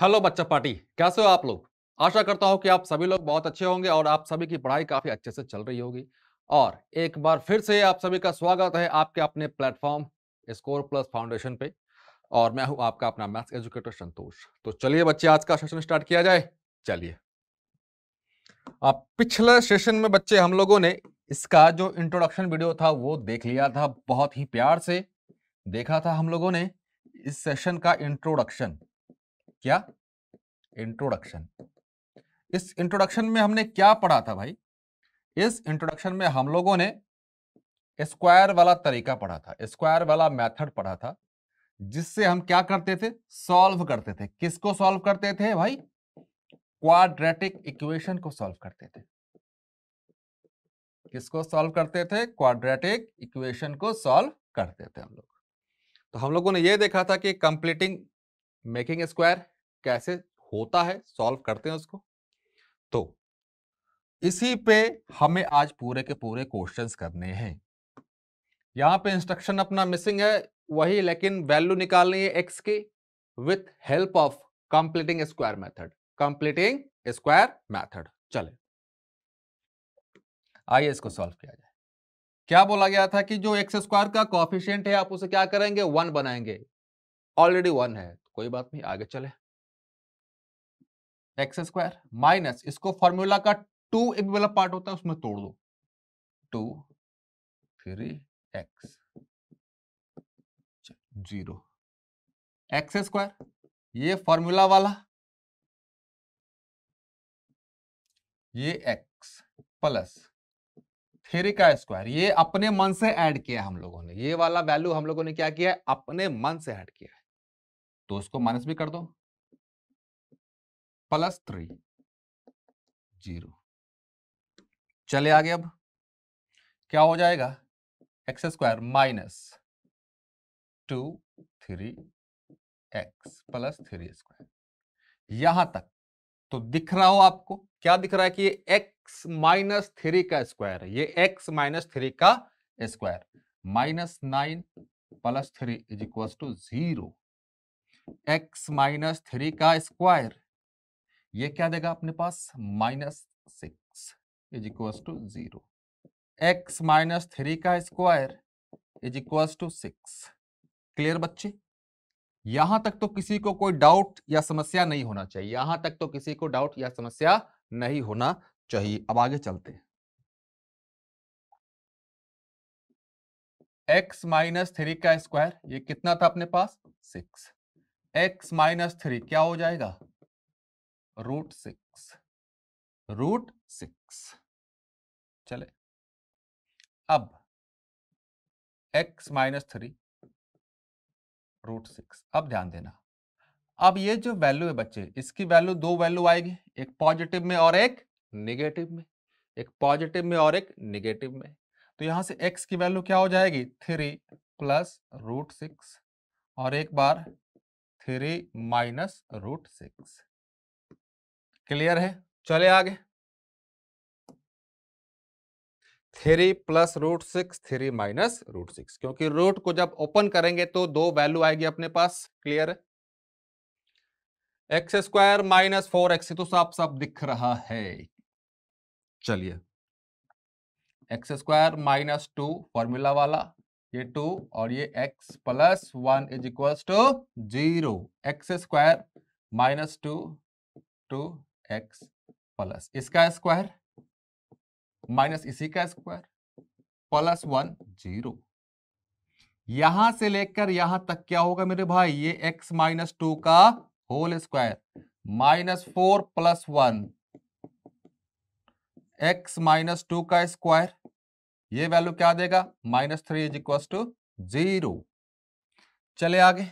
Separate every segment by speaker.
Speaker 1: Hello बच्चा party कैसे हो आप लोग आशा करता हूँ कि आप सभी लोग बहुत अच्छे होंगे और आप सभी की पढ़ाई काफी अच्छे से चल रही होगी और एक बार फिर से आप सभी का स्वागत है आपके अपने प्लेटफॉर्म स्कोर प्लस फाउंडेशन पे और मैं हूँ आपका अपना मैथ्स एजुकेटर संतोष तो चलिए बच्चे आज का सेशन स्टार्ट किया जाए चलिए आप पिछले सेशन में बच्चे हम लोगों ने इसका जो इंट्रोडक्शन वीडियो था वो देख लिया था बहुत ही प्यार से देखा था हम लोगों ने इस सेशन का इंट्रोडक्शन क्या इंट्रोडक्शन इस इंट्रोडक्शन में हमने क्या पढ़ा था भाई इस इंट्रोडक्शन में हम लोगों ने स्क्वायर वाला तरीका पढ़ा था स्क्वायर वाला मेथड पढ़ा था जिससे हम क्या करते थे सॉल्व करते थे किसको सॉल्व करते थे भाई क्वाड्रेटिक इक्वेशन को सॉल्व करते थे किसको सॉल्व करते थे क्वाड्रेटिक इक्वेशन को सॉल्व करते थे हम लोग तो हम लोगों ने यह देखा था कि कंप्लीटिंग मेकिंग स्क्वायर कैसे होता है सॉल्व करते हैं उसको तो इसी पे हमें आज पूरे के पूरे क्वेश्चंस करने हैं यहां पे इंस्ट्रक्शन अपना मिसिंग है वही लेकिन वैल्यू निकालनी है एक्स की with help of completing square method completing square method चले आइए इसको सॉल्व किया जाए क्या बोला गया था कि जो एक्स स्क्वायर का कॉफिशियंट है आप उसे क्या करेंगे वन बनाएंगे ऑलरेडी वन है कोई बात नहीं आगे चले एक्स स्क्वायर माइनस इसको फॉर्मूला का टू एक वाला पार्ट होता है उसमें तोड़ दो two three x zero x square ये फॉर्मूला वाला ये एक्स प्लस थ्री का स्क्वायर ये अपने मन से ऐड किया हम लोगों ने ये वाला वैल्यू हम लोगों ने क्या किया अपने मन से ऐड किया तो उसको माइनस भी कर दो प्लस थ्री जीरो चले आगे अब क्या हो जाएगा x square minus two three x plus three square यहां तक तो दिख रहा हो आपको क्या दिख रहा है कि ये एक्स माइनस थ्री का स्क्वायर है ये एक्स माइनस थ्री का square minus nine plus three is equal to zero x minus three का स्क्वायर ये क्या देगा अपने पास minus six is equal to zero x minus three का square is equal to six clear बच्चे यहां तक तो किसी को कोई डाउट या समस्या नहीं होना चाहिए यहां तक तो किसी को डाउट या समस्या नहीं होना चाहिए अब आगे चलते हैं एक्स माइनस थ्री का स्क्वायर ये कितना था अपने पास सिक्स एक्स माइनस थ्री क्या हो जाएगा रूट सिक्स रूट सिक्स चले अब x minus three root six अब ध्यान देना अब ये जो वैल्यू है बच्चे इसकी वैल्यू दो वैल्यू आएगी एक पॉजिटिव में और एक निगेटिव में एक पॉजिटिव में और एक निगेटिव में तो यहां से एक्स की वैल्यू क्या हो जाएगी थ्री प्लस रूट सिक्स और एक बार three minus root six clear है चले आगे three plus root six three minus root six क्योंकि रूट को जब ओपन करेंगे तो दो वैल्यू आएगी अपने पास क्लियर है x square minus four x तो साफ साफ दिख रहा है चलिए x square minus two formula वाला ये टू और ये x plus one is equal to zero x square minus two two x plus इसका स्क्वायर माइनस इसी का स्क्वायर प्लस वन जीरो यहां से लेकर यहां तक क्या होगा मेरे भाई ये x माइनस टू का whole square minus four plus one x minus two का स्क्वायर ये वैल्यू क्या देगा minus three is equal to zero चले आगे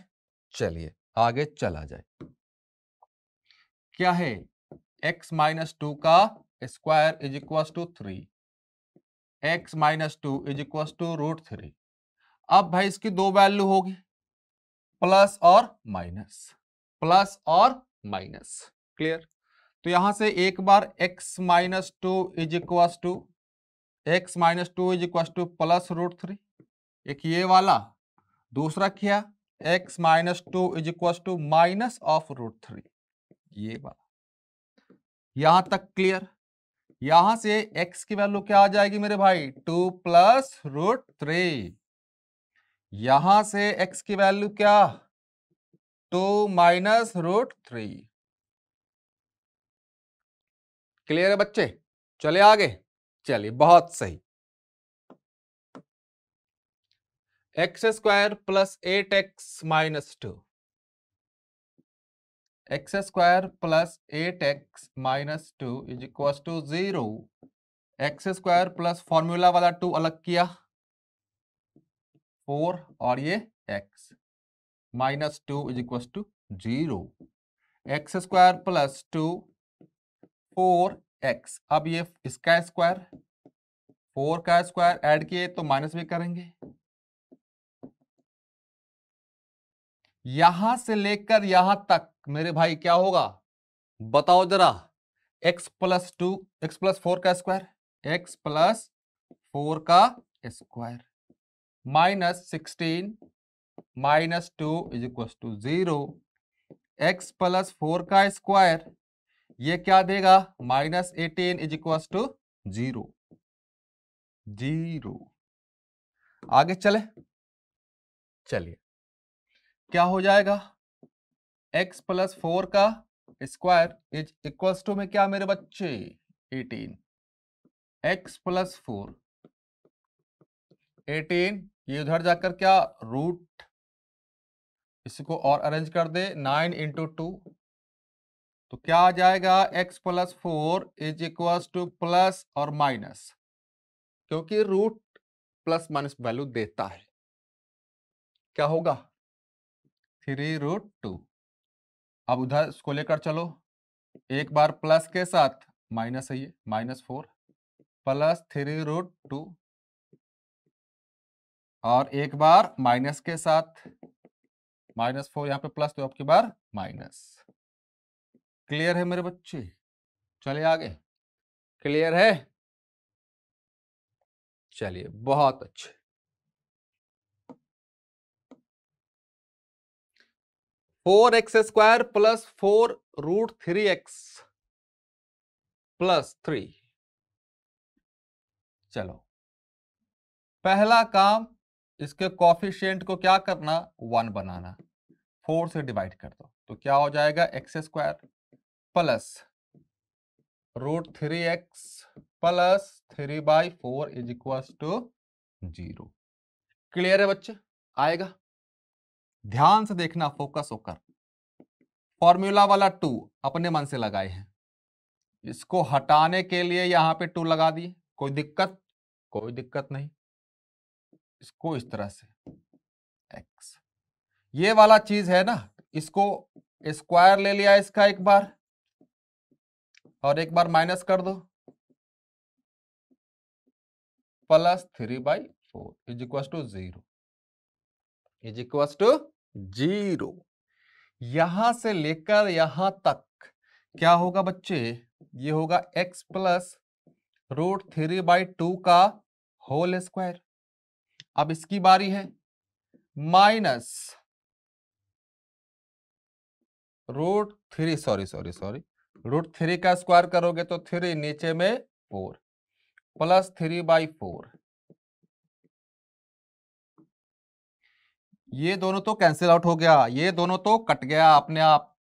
Speaker 1: चलिए आगे चला जाए क्या है x माइनस टू का square is equal to three x minus two is equal to root three अब भाई इसकी दो वैल्यू होगी प्लस और माइनस प्लस और माइनस क्लियर तो यहां से एक बार x minus two is equals to x minus two is equal to plus root three एक ये वाला दूसरा क्या x minus two is equal to minus of root three ये वाला यहां तक क्लियर यहां से x की वैल्यू क्या आ जाएगी मेरे भाई टू प्लस रूट थ्री यहां से x की वैल्यू क्या two minus root three clear है बच्चे चले आगे चलिए बहुत सही x square plus eight x minus two x square plus eight x minus two is equal to zero x square plus formula वाला टू अलग किया फोर और ये x minus two is equal to zero x square plus two four x अब ये इसका square four का square add किए तो माइनस भी करेंगे यहां से लेकर यहां तक मेरे भाई क्या होगा बताओ जरा x plus two x plus four का स्क्वायर x प्लस फोर का square minus sixteen minus two is equal to zero x plus four का स्क्वायर ये क्या देगा minus eighteen is equal to zero zero आगे चले चलिए क्या हो जाएगा x प्लस फोर का स्क्वायर इज इक्वल टू में क्या मेरे बच्चे eighteen x plus four eighteen ये उधर जाकर क्या रूट इसको और अरेंज कर दे नाइन इंटू टू तो क्या आ जाएगा x plus four is equal to plus और माइनस क्योंकि रूट प्लस माइनस वैल्यू देता है क्या होगा थ्री रूट टू अब उधर इसको लेकर चलो एक बार प्लस के साथ माइनस है ये minus four plus three root two और एक बार माइनस के साथ माइनस फोर यहां पे प्लस तो आपकी बार माइनस क्लियर है मेरे बच्चे चले आगे क्लियर है चलिए बहुत अच्छे four x square plus four root three x plus three चलो पहला काम इसके कॉफिशियंट को क्या करना वन बनाना फोर से डिवाइड कर दो तो क्या हो जाएगा x square plus root three x plus three by four is equal to zero clear है बच्चे आएगा ध्यान से देखना फोकस होकर फॉर्मूला वाला टू अपने मन से लगाए हैं इसको हटाने के लिए यहां पे टू लगा दिए कोई दिक्कत कोई दिक्कत नहीं इसको इस तरह से एक्स ये वाला चीज है ना इसको स्क्वायर ले लिया इसका एक बार और एक बार माइनस कर दो plus three by four is equal to zero is equals to zero यहां से लेकर यहां तक क्या होगा बच्चे ये होगा x plus root three by two का होल स्क्वायर अब इसकी बारी है minus root three sorry sorry sorry root three का स्क्वायर करोगे तो थ्री नीचे में four plus three by four ये दोनों तो कैंसिल आउट हो गया ये दोनों तो कट गया अपने आप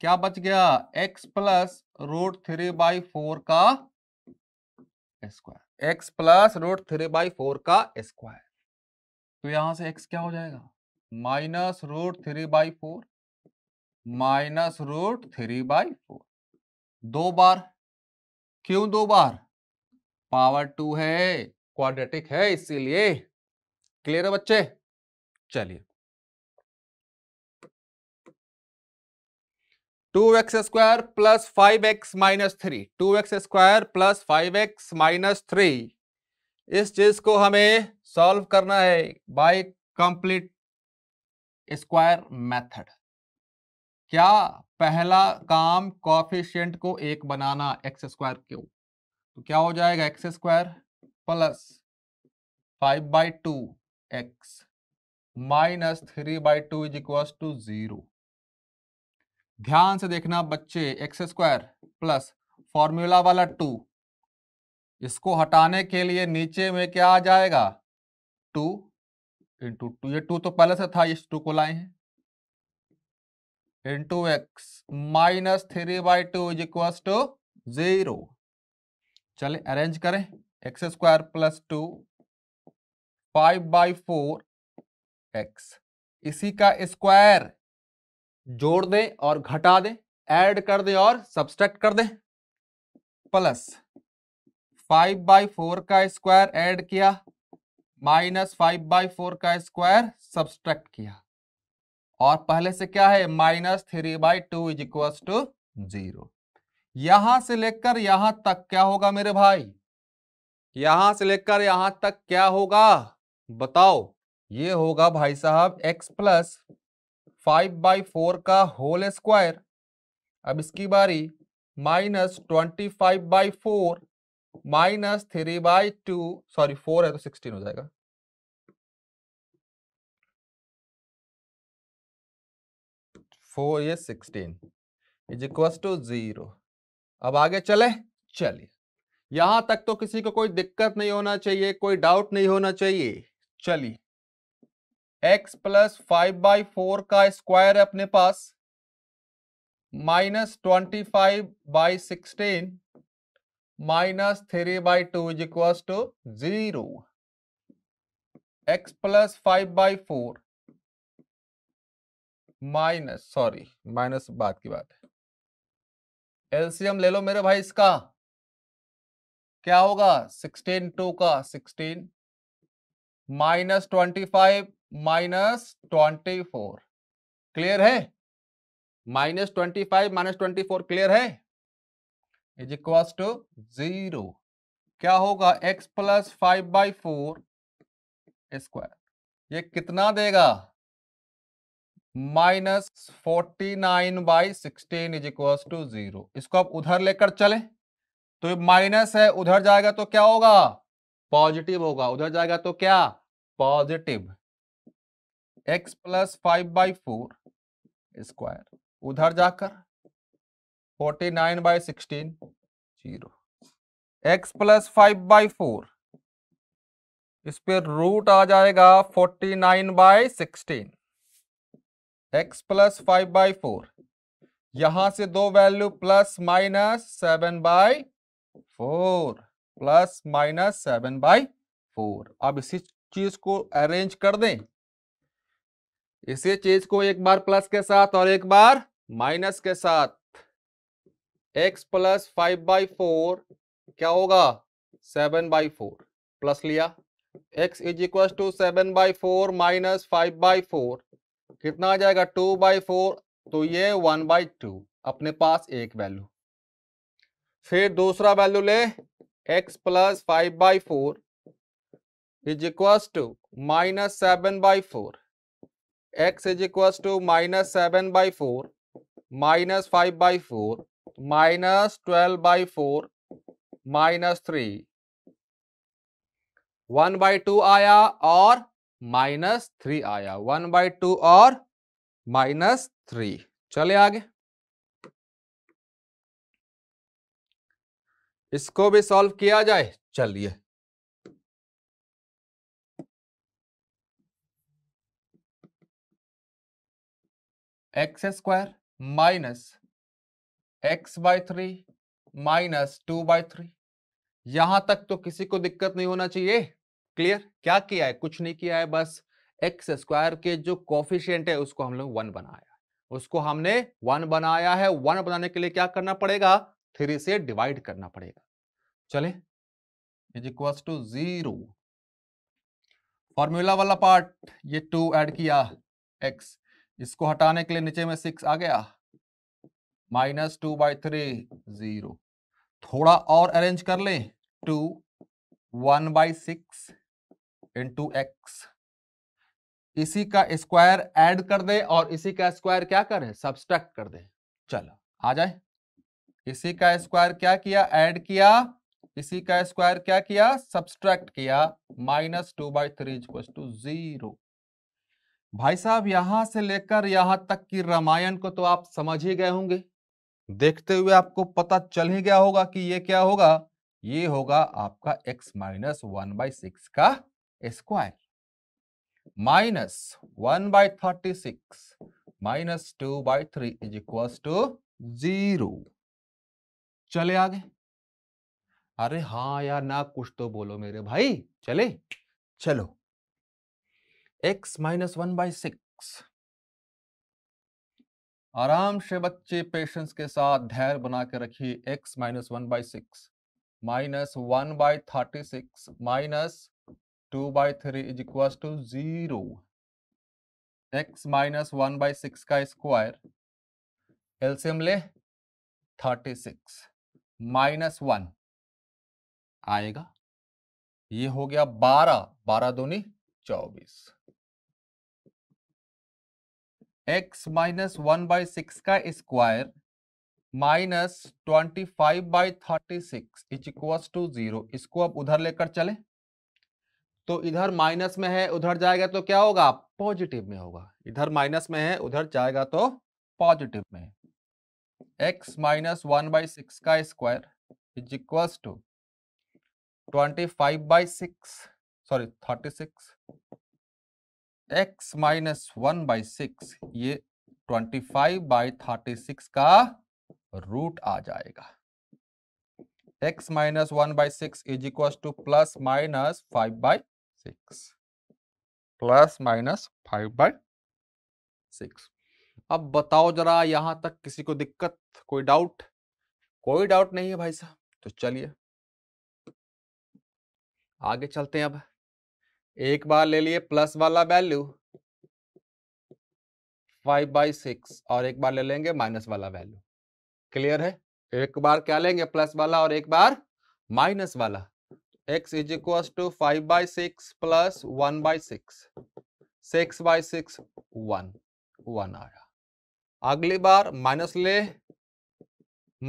Speaker 1: क्या बच गया x plus root three by four का square x plus root three by four का स्क्वायर तो यहां से x क्या हो जाएगा minus root three by four minus root three by four दो बार क्यों दो बार पावर टू है क्वाड्रेटिक है इसीलिए क्लियर है बच्चे चलिए two x square plus five x minus three two x square plus five x minus three इस चीज को हमें सॉल्व करना है बाय कंप्लीट स्क्वायर मेथड क्या पहला काम कॉफिशियंट को एक बनाना एक्स स्क्वायर क्यू तो क्या हो जाएगा x square plus five by two x minus three by two is equal to zero ध्यान से देखना बच्चे एक्स स्क्वायर प्लस फॉर्मूला वाला टू इसको हटाने के लिए नीचे में क्या आ जाएगा टू इंटू टू ये टू तो पहले से था इस टू को लाए हैं into x minus three by two is equal to zero चले अरेंज करें x square plus two five by four x इसी का स्क्वायर जोड़ दें और घटा दें ऐड कर दें और सब्सट्रैक्ट कर दें प्लस फाइव बाई फोर का स्क्वायर ऐड किया माइनस फाइव बाई फोर का स्क्वायर सब्सट्रैक्ट किया और पहले से क्या है minus three by two is equal to zero यहां से लेकर यहां तक क्या होगा मेरे भाई यहां से लेकर यहां तक क्या होगा बताओ ये होगा भाई साहब x plus five by four का होल स्क्वायर अब इसकी बारी minus twenty five by four minus three by two sorry four है तो सिक्सटीन हो जाएगा फोर ये sixteen is equals to zero अब आगे चले चलिए यहां तक तो किसी को कोई दिक्कत नहीं होना चाहिए कोई डाउट नहीं होना चाहिए चलिए x plus five by four का स्क्वायर है अपने पास minus twenty five by sixteen minus three by two is equals to zero x plus five by four minus sorry minus बाद की बात है एलसीएम ले लो मेरे भाई इसका क्या होगा सिक्सटीन टू का sixteen minus twenty five minus twenty four clear है minus twenty five minus twenty four clear है इज इक्वास टू जीरो क्या होगा x plus five by four square ये कितना देगा minus forty nine by sixteen is equal to zero इसको आप उधर लेकर चले तो माइनस है उधर जाएगा तो क्या होगा पॉजिटिव होगा उधर जाएगा तो क्या positive x plus five by four square उधर जाकर forty nine by sixteen zero x plus five by four इस पर रूट आ जाएगा forty nine by sixteen x plus five by four यहां से दो value plus minus seven by four plus minus seven by four अब इसी चीज को अरेंज कर दें इसी चीज को एक बार प्लस के साथ और एक बार माइनस के साथ x plus five by four क्या होगा सेवन बाई फोर प्लस लिया x is equal to seven by four minus five by four कितना आ जाएगा टू बाई फोर तो ये वन बाई टू अपने पास एक वैल्यू फिर दूसरा वैल्यू ले x plus five by four is equals to minus seven by four x is equals to minus seven by four minus five by four minus twelve by four minus three one by two आया और minus three आया one by two और minus three चले आगे इसको भी solve किया जाए चलिए x square minus x by three minus two by three यहां तक तो किसी को दिक्कत नहीं होना चाहिए क्लियर क्या किया है कुछ नहीं किया है बस एक्स स्क्वायर के जो कॉफिशियंट है उसको हम लोग वन बनाया उसको हमने वन बनाया है वन बनाने के लिए क्या करना पड़ेगा थ्री से डिवाइड करना पड़ेगा चले is equal to zero formula वाला पार्ट ये टू ऐड किया एक्स इसको हटाने के लिए नीचे में सिक्स आ गया minus two by three zero थोड़ा और अरेंज कर लें two one by six into x इसी का स्क्वायर ऐड कर दे और इसी का स्क्वायर क्या करें सब्सट्रैक्ट कर दे चलो आ जाए इसी का स्क्वायर क्या किया ऐड किया इसी का स्क्वायर क्या किया सब्सट्रैक्ट किया minus two by three equal to zero भाई साहब यहां से लेकर यहां तक की रामायण को तो आप समझ ही गए होंगे देखते हुए आपको पता चल ही गया होगा कि ये क्या होगा ये होगा आपका x minus one by six का square minus 1 by 36 minus 2 by 3 is equals to 0. चले आगे अरे हाँ यार ना कुछ तो बोलो मेरे भाई चले चलो x minus one by six आराम से बच्चे पेशेंस के साथ धैर्य बना के रखिए x minus one by six minus one by thirty six minus two by three is equal to zero x minus one by six का स्क्वायर एल्सियम ले थर्टी सिक्स माइनस वन आएगा ये हो गया बारह बारह दोनी चौबीस x minus one by six का square minus twenty five by thirty six is equals to zero इसको अब उधर लेकर चले तो इधर माइनस में है उधर जाएगा तो क्या होगा पॉजिटिव में होगा इधर माइनस में है उधर जाएगा तो पॉजिटिव में x minus one by six का square is equals to twenty five by six sorry thirty six x minus one by six ये twenty five by thirty six का रूट आ जाएगा x minus one by six is equal to plus minus five by plus minus five by six अब बताओ जरा यहां तक किसी को दिक्कत कोई डाउट कोई डाउट नहीं है भाई साहब तो चलिए आगे चलते हैं अब एक बार ले लिए प्लस वाला वैल्यू फाइव बाई सिक्स और एक बार ले लेंगे माइनस वाला वैल्यू क्लियर है एक बार क्या लेंगे प्लस वाला और एक बार माइनस वाला x is equals to 5 by 6 plus 1 by 6 6 by 6 1 1 आया अगली बार माइनस ले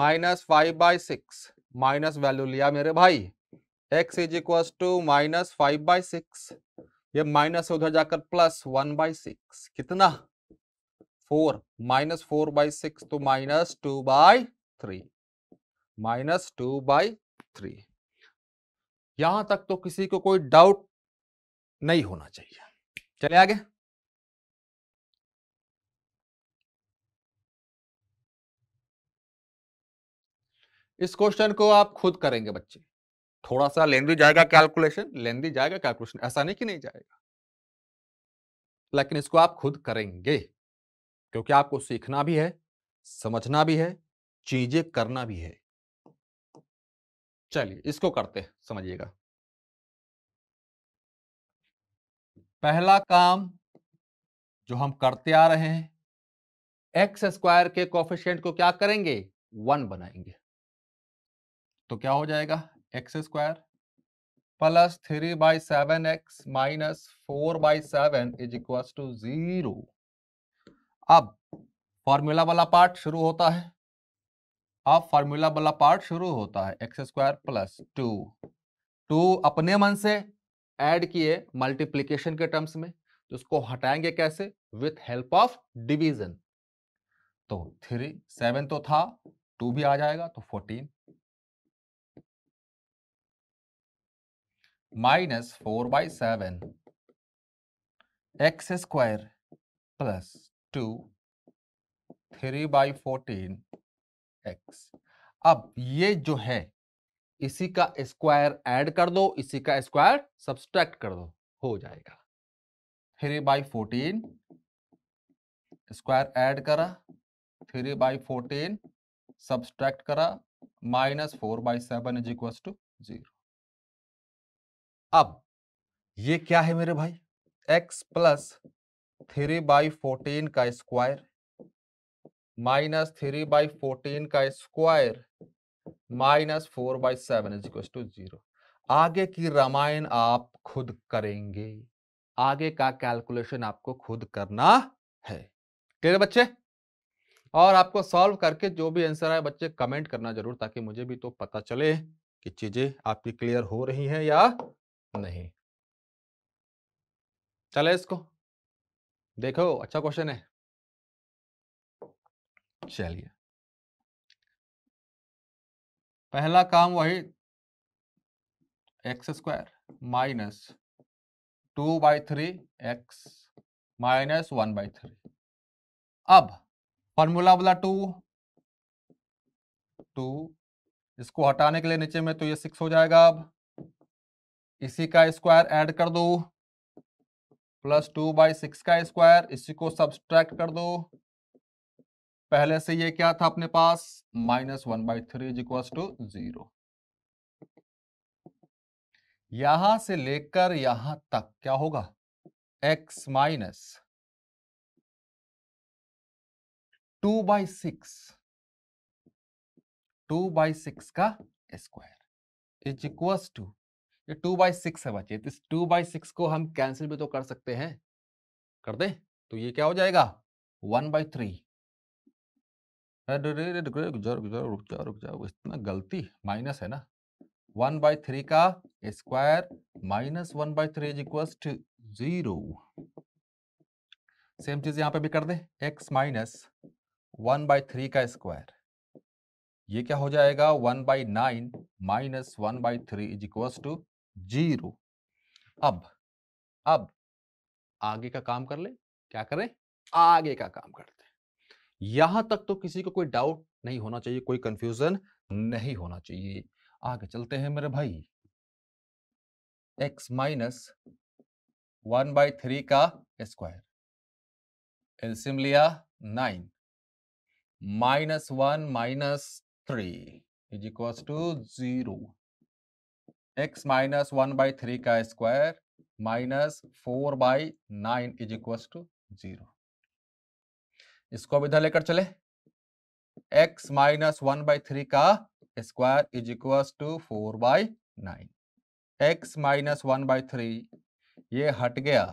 Speaker 1: minus five by six minus value लिया मेरे भाई x is equal to minus five by six ये माइनस उधर जाकर प्लस वन बाई सिक्स कितना four minus four by six तो minus two by three minus two by three यहां तक तो किसी को कोई डाउट नहीं होना चाहिए चले आगे इस क्वेश्चन को आप खुद करेंगे बच्चे थोड़ा सा लेंदी जाएगा कैलकुलेशन लेंदी जाएगा कैलकुलेशन ऐसा नहीं कि नहीं जाएगा लेकिन इसको आप खुद करेंगे क्योंकि आपको सीखना भी है समझना भी है चीजें करना भी है चलिए इसको करते समझिएगा पहला काम जो हम करते आ रहे हैं एक्स स्क्वायर के कोफिशियंट को क्या करेंगे वन बनाएंगे तो क्या हो जाएगा x square plus three by seven x minus four by seven is equal to zero अब फॉर्मूला वाला पार्ट शुरू होता है अब फॉर्मूला वाला पार्ट शुरू होता है x square plus two two अपने मन से ऐड किए मल्टीप्लीकेशन के टर्म्स में तो उसको हटाएंगे कैसे विथ हेल्प ऑफ डिवीजन तो थ्री सेवन तो था टू भी आ जाएगा तो fourteen minus four by seven x square plus two three by fourteen x अब ये जो है इसी का स्क्वायर ऐड कर दो इसी का स्क्वायर सब्सट्रैक्ट कर दो हो जाएगा three by fourteen square add करा थ्री बाई फोर्टीन सब्सट्रैक्ट करा minus four by seven is equal to zero अब ये क्या है मेरे भाई x plus three by fourteen का square minus three by fourteen का square minus four by seven is equal to zero आगे की रामायण आप खुद करेंगे आगे का कैलकुलेशन आपको खुद करना है क्लियर बच्चे और आपको सॉल्व करके जो भी आंसर आए बच्चे कमेंट करना जरूर ताकि मुझे भी तो पता चले कि चीजें आपकी क्लियर हो रही हैं या नहीं चले इसको देखो अच्छा क्वेश्चन है चलिए पहला काम वही x square minus two by three x minus one by three अब फॉर्मूला वाला टू टू इसको हटाने के लिए नीचे में तो ये सिक्स हो जाएगा अब इसी का स्क्वायर ऐड कर दो प्लस टू बाई सिक्स का स्क्वायर इसी को सब्सट्रैक्ट कर दो पहले से ये क्या था अपने पास minus one by three is equal to zero यहां से लेकर यहां तक क्या होगा x minus two by six two by six का स्क्वायर इज इक्वल टू ये टू बाई सिक्स है बच्चे तो इस टू बाई सिक्स को हम कैंसिल भी तो कर सकते हैं कर दे तो ये क्या हो जाएगा वन बाई थ्री अरे रे रुक जाओ रुक जाओ रुक जाओ रुक जाओ इतना गलती माइनस है ना वन बाई थ्री का square minus one by three is equal to zero same चीज यहां पे भी कर दे x minus one by three का स्क्वायर ये क्या हो जाएगा one by nine minus one by three is equal to zero अब अब आगे का काम कर ले क्या करें आगे का काम कर यहां तक तो किसी को कोई डाउट नहीं होना चाहिए कोई कंफ्यूजन नहीं होना चाहिए आगे चलते हैं मेरे भाई x minus one by three का स्क्वायर एल्सियम लिया nine minus one minus three is equal to zero x minus one by three का square minus four by nine is equal to zero इसको अब इधर लेकर चले x minus one by three का square is equal to four by nine x minus one by three ये हट गया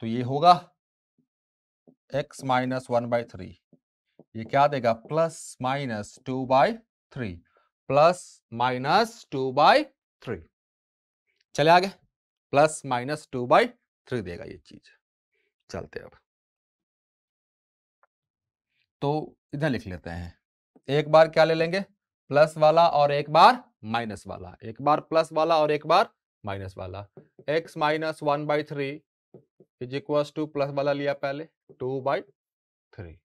Speaker 1: तो ये होगा x minus one by three ये क्या देगा plus minus two by three plus minus two by three चले आगे plus minus two by three देगा ये चीज़ चलते अब तो इधर लिख लेते हैं एक बार क्या ले लेंगे प्लस वाला और एक बार माइनस वाला एक बार प्लस वाला और एक बार माइनस वाला x minus one by three is equal to plus वाला लिया पहले two by three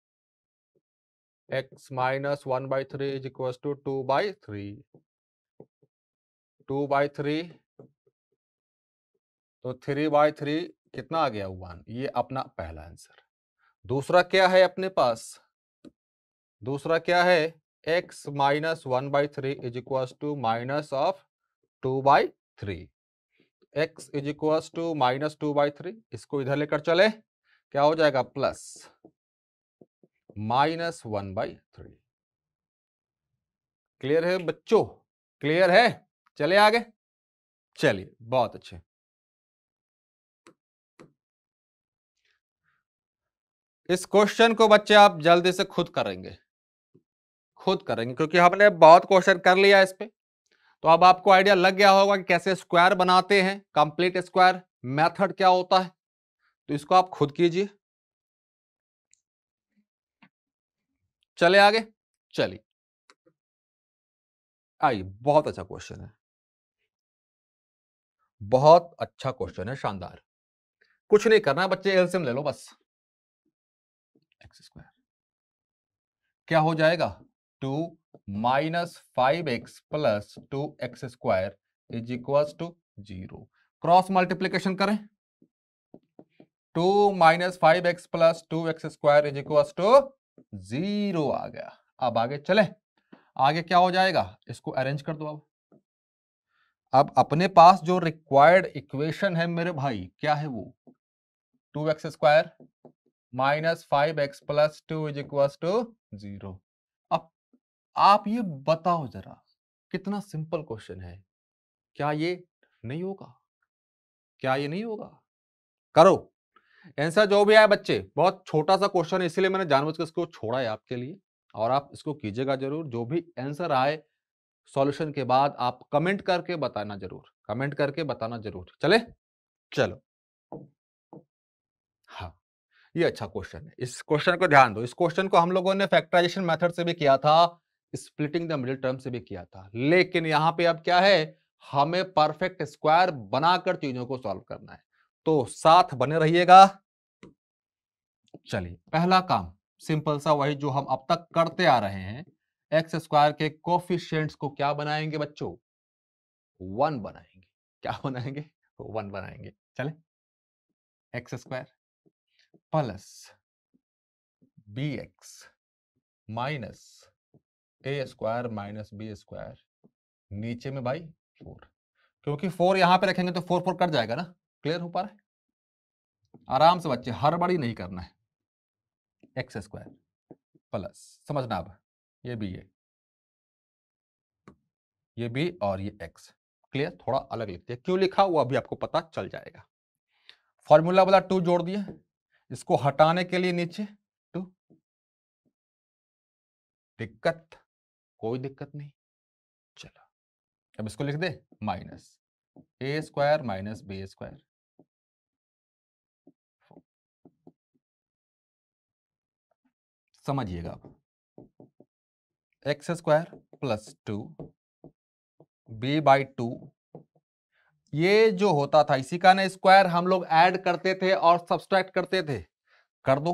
Speaker 1: x minus one by three is equal to two by three two by three तो थ्री बाई थ्री कितना आ गया वन ये अपना पहला आंसर दूसरा क्या है अपने पास दूसरा क्या है x minus one by three is equal to minus of two by three x is equals to minus two by three इसको इधर लेकर चले क्या हो जाएगा plus minus one by three clear है बच्चों क्लियर है चले आगे चलिए बहुत अच्छे इस क्वेश्चन को बच्चे आप जल्दी से खुद करेंगे खुद करेंगे क्योंकि हमने बहुत क्वेश्चन कर लिया इस पर तो अब आपको आइडिया लग गया होगा कि कैसे स्क्वायर बनाते हैं कंप्लीट स्क्वायर मेथड क्या होता है तो इसको आप खुद कीजिए चले आगे चलिए आइए बहुत अच्छा क्वेश्चन है बहुत अच्छा क्वेश्चन है शानदार कुछ नहीं करना बच्चे एलसीएम ले लो बस एक्स स्क्वायर क्या हो जाएगा two minus five x plus two x square is equal to zero cross multiplication करें two minus five x plus two x square is equal to zero आ गया अब आगे चले आगे क्या हो जाएगा इसको अरेंज कर दो अब अब अपने पास जो रिक्वायर्ड इक्वेशन है मेरे भाई क्या है वो two x square minus five x plus two is equal to zero अब आप ये बताओ जरा कितना सिंपल क्वेश्चन है क्या ये नहीं होगा क्या ये नहीं होगा करो आंसर जो भी आया बच्चे बहुत छोटा सा क्वेश्चन है इसलिए मैंने जानबूझकर इसको छोड़ा है आपके लिए और आप इसको कीजिएगा जरूर जो भी आंसर आए सॉल्यूशन के बाद आप कमेंट करके बताना जरूर कमेंट करके बताना जरूर चले चलो ये अच्छा क्वेश्चन है इस क्वेश्चन को ध्यान दो इस क्वेश्चन को हम लोगों ने फैक्टराइजेशन मेथड से भी किया था स्प्लिटिंग द मिडिल टर्म से भी किया था लेकिन यहाँ पे अब क्या है हमें परफेक्ट स्क्वायर बनाकर चीजों को सॉल्व करना है तो साथ बने रहिएगा चलिए पहला काम सिंपल सा वही जो हम अब तक करते आ रहे हैं एक्स स्क्वायर के कोफिशियंट्स को क्या बनाएंगे बच्चों वन बनाएंगे क्या बनाएंगे वन बनाएंगे चले x square plus b x minus a square minus b square नीचे में बाई फोर क्योंकि फोर यहां पे रखेंगे तो फोर फोर कट जाएगा ना क्लियर हो पा रहा है आराम से बच्चे हर बड़ी नहीं करना है एक्स स्क्वायर प्लस समझना अब ये बी ये ये बी और ये एक्स क्लियर थोड़ा अलग लिखते हैं क्यों लिखा वो अभी आपको पता चल जाएगा फॉर्मूला वाला टू जोड़ दिया इसको हटाने के लिए नीचे टू दिक्कत कोई दिक्कत नहीं चलो अब इसको लिख दे minus a square minus b square समझिएगा आप x square plus two b by two ये जो होता था इसी का ना स्क्वायर हम लोग ऐड करते थे और सब्सट्रैक्ट करते थे कर दो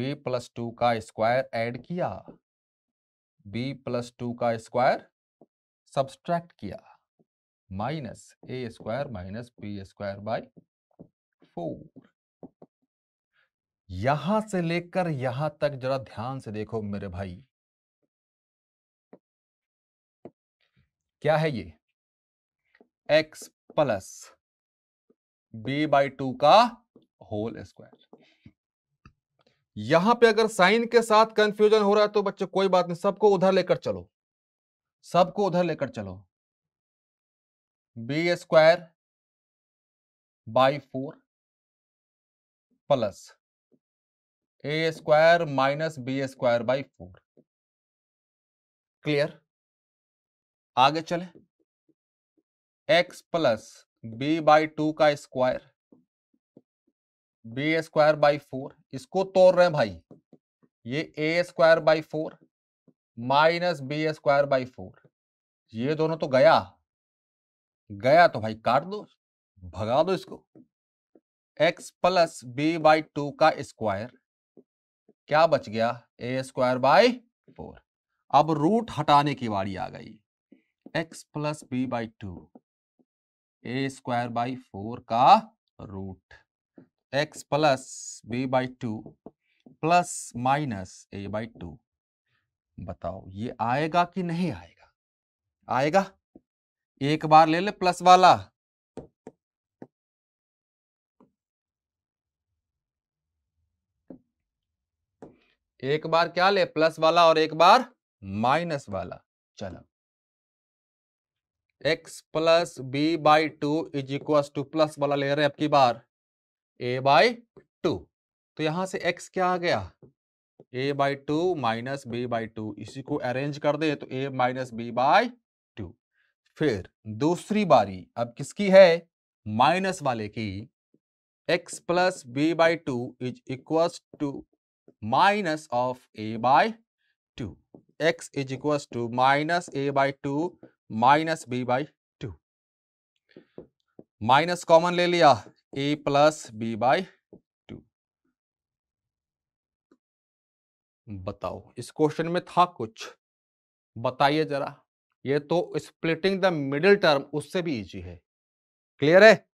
Speaker 1: b प्लस टू का स्क्वायर ऐड किया b प्लस टू का स्क्वायर सब्सट्रैक्ट किया minus a square minus b square by four यहां से लेकर यहां तक जरा ध्यान से देखो मेरे भाई क्या है ये x plus b by two का होल स्क्वायर यहां पे अगर साइन के साथ कंफ्यूजन हो रहा है तो बच्चे कोई बात नहीं सबको उधर लेकर चलो सबको उधर लेकर चलो b square by four plus a square minus b square by four clear आगे चले x plus b by two का square b square by four इसको तोड़ रहे हैं भाई ये a square by four minus b square by four ये दोनों तो गया गया तो भाई काट दो भगा दो इसको x plus b by two का स्क्वायर क्या बच गया ए स्क्वायर बाई फोर अब रूट हटाने की बारी आ गई x plus b by two a square by four का root x plus b by two plus minus a by two बताओ ये आएगा कि नहीं आएगा आएगा एक बार ले ले प्लस वाला एक बार क्या ले प्लस वाला और एक बार माइनस वाला चलो x plus b by two is equals to plus वाला ले रहे हैं आपकी बार ए बाई टू तो यहां से एक्स क्या आ गया a by two minus b by two इसी को अरेंज कर दे तो a minus b by two फिर दूसरी बारी अब किसकी है माइनस वाले की x plus b by two is equals to minus of a by two x is equals to minus a by two minus b by two minus common ले लिया a plus b by two बताओ इस question में था कुछ बताइए जरा ये तो स्प्लिटिंग द मिडिल टर्म उससे भी इजी है क्लियर है